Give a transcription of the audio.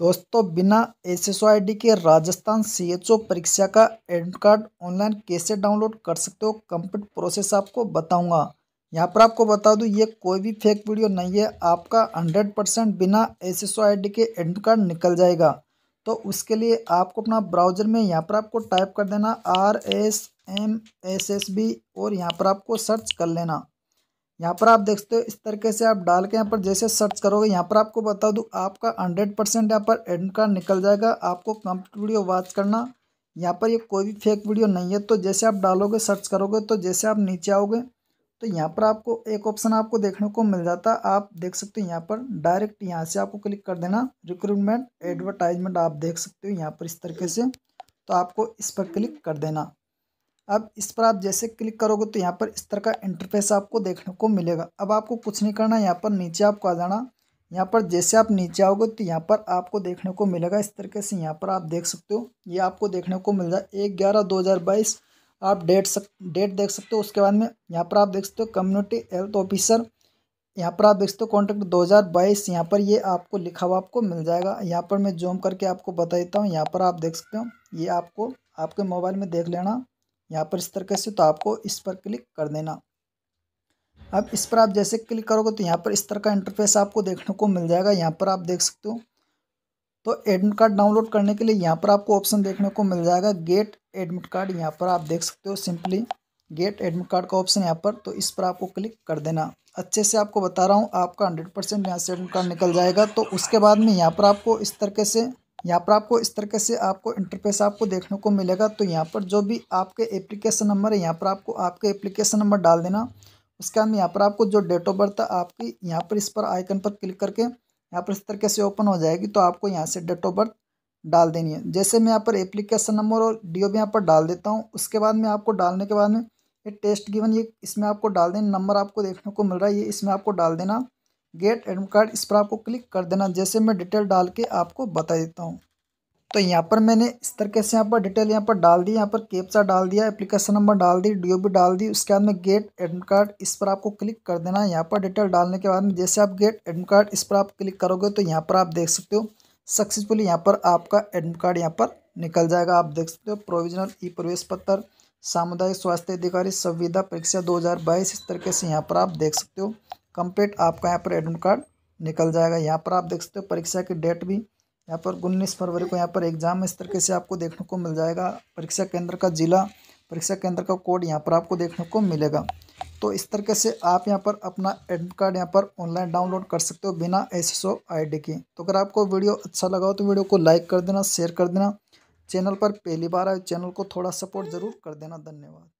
दोस्तों बिना S S I D के राजस्थान सी एच ओ परीक्षा का एडमिट कार्ड ऑनलाइन कैसे डाउनलोड कर सकते हो कंप्लीट प्रोसेस आपको बताऊंगा यहाँ पर आपको बता दूँ ये कोई भी फेक वीडियो नहीं है आपका हंड्रेड परसेंट बिना एस एस आई डी के एडमिट कार्ड निकल जाएगा तो उसके लिए आपको अपना ब्राउजर में यहाँ पर आपको टाइप कर देना R S M S S B और यहाँ पर आपको सर्च कर लेना यहाँ पर आप देखते हो इस तरीके से आप डाल के यहाँ पर जैसे सर्च करोगे यहाँ पर आपको बता दूँ आपका हंड्रेड परसेंट यहाँ पर एडमिट कार्ड निकल जाएगा आपको कंप्लीट वीडियो वॉच करना यहाँ पर ये कोई भी फेक वीडियो नहीं है तो जैसे आप डालोगे सर्च करोगे तो जैसे आप नीचे आओगे तो यहाँ पर आपको एक ऑप्शन आपको देखने को मिल जाता है आप देख सकते हो यहाँ पर डायरेक्ट यहाँ से आपको क्लिक कर देना रिक्रूटमेंट एडवर्टाइजमेंट आप देख सकते हो यहाँ पर इस तरीके से तो आपको इस पर क्लिक कर देना अब इस पर आप जैसे क्लिक करोगे तो यहाँ पर इस तरह का इंटरफेस आपको देखने को मिलेगा अब आपको कुछ नहीं करना यहाँ पर नीचे आपको आ जाना यहाँ पर जैसे आप नीचे आओगे तो यहाँ पर आपको देखने को मिलेगा इस तरीके से यहाँ पर आप देख सकते हो ये आपको देखने को मिल जाए एक ग्यारह दो हज़ार बाईस आप डेट सक डेट देख सकते हो उसके बाद में यहाँ पर आप देख सकते हो कम्युनिटी हेल्थ ऑफिसर यहाँ पर आप देख सकते हो कॉन्टैक्ट 2022 यहाँ पर ये आपको लिखा हुआ आपको मिल जाएगा यहाँ पर मैं जूम करके आपको बता देता हूँ यहाँ पर आप देख सकते हो ये आपको आपके मोबाइल में देख लेना यहाँ पर इस तरीके से तो आपको इस पर क्लिक कर देना अब इस पर आप जैसे क्लिक करोगे तो यहाँ पर इस तरह का इंटरफेस आपको देखने को मिल जाएगा यहाँ पर आप देख सकते हो तो एडमिट कार्ड डाउनलोड करने के लिए यहाँ पर आपको ऑप्शन देखने को मिल जाएगा गेट एडमिट कार्ड यहाँ पर आप देख सकते हो सिंपली गेट एडमिट कार्ड का ऑप्शन यहाँ पर तो इस पर आपको क्लिक कर देना अच्छे से आपको बता रहा हूँ आपका हंड्रेड परसेंट यहाँ से एडमिट कार्ड निकल जाएगा तो उसके बाद में यहाँ पर आपको इस तरीके से यहाँ पर आपको इस तरीके से आपको इंटरफेस आपको देखने को मिलेगा तो यहाँ पर जो भी आपके एप्लीकेशन नंबर है यहाँ पर आपको आपके एप्लीकेशन नंबर डाल देना उसके बाद में यहाँ पर आपको जो डेट ऑफ बर्थ है आपकी यहाँ पर इस पर आइकन पर क्लिक करके यहाँ पर इस तरीके से ओपन हो जाएगी तो आपको यहाँ से डेट ऑफ बर्थ डाल देनी है जैसे मैं यहाँ पर एप्लीकेशन नंबर और डी ओ यहाँ पर डाल देता हूँ उसके बाद में आपको डालने के बाद में ये टेस्ट गिवन ये इसमें आपको डाल देना नंबर आपको देखने को मिल रहा है ये इसमें आपको डाल देना गेट एडमिट कार्ड इस पर आपको क्लिक कर देना जैसे मैं डिटेल डाल के आपको बता देता हूँ तो यहाँ पर मैंने इस तरीके से यहाँ पर डिटेल यहाँ पर डाल दी यहाँ पर केपचा डाल दिया एप्लीकेशन नंबर डाल दी डीओबी डाल दी उसके बाद में गेट एडमिट कार्ड इस पर आपको क्लिक कर देना यहाँ पर डिटेल डालने के बाद में जैसे आप गेट एडमिट कार्ड इस पर आप क्लिक करोगे तो यहाँ पर आप देख सकते हो सक्सेसफुली यहाँ पर आपका एडमिट कार्ड यहाँ पर निकल जाएगा आप देख सकते हो प्रोविजनल ई प्रवेश पत्र सामुदायिक स्वास्थ्य अधिकारी संविदा परीक्षा 2022 इस तरीके से यहाँ पर आप देख सकते हो कंप्लीट आपका यहाँ पर एडमिट कार्ड निकल जाएगा यहाँ पर आप देख सकते हो परीक्षा की डेट भी यहाँ पर उन्नीस फरवरी को यहाँ पर एग्जाम इस तरीके से आपको देखने को मिल जाएगा परीक्षा केंद्र का जिला परीक्षा केंद्र का कोड यहाँ पर आपको देखने को मिलेगा तो इस तरीके से आप यहाँ पर अपना एडमिट कार्ड यहाँ पर ऑनलाइन डाउनलोड कर सकते हो बिना एस एस के तो अगर आपको वीडियो अच्छा लगा हो तो वीडियो को लाइक कर देना शेयर कर देना चैनल पर पहली बार आए चैनल को थोड़ा सपोर्ट ज़रूर कर देना धन्यवाद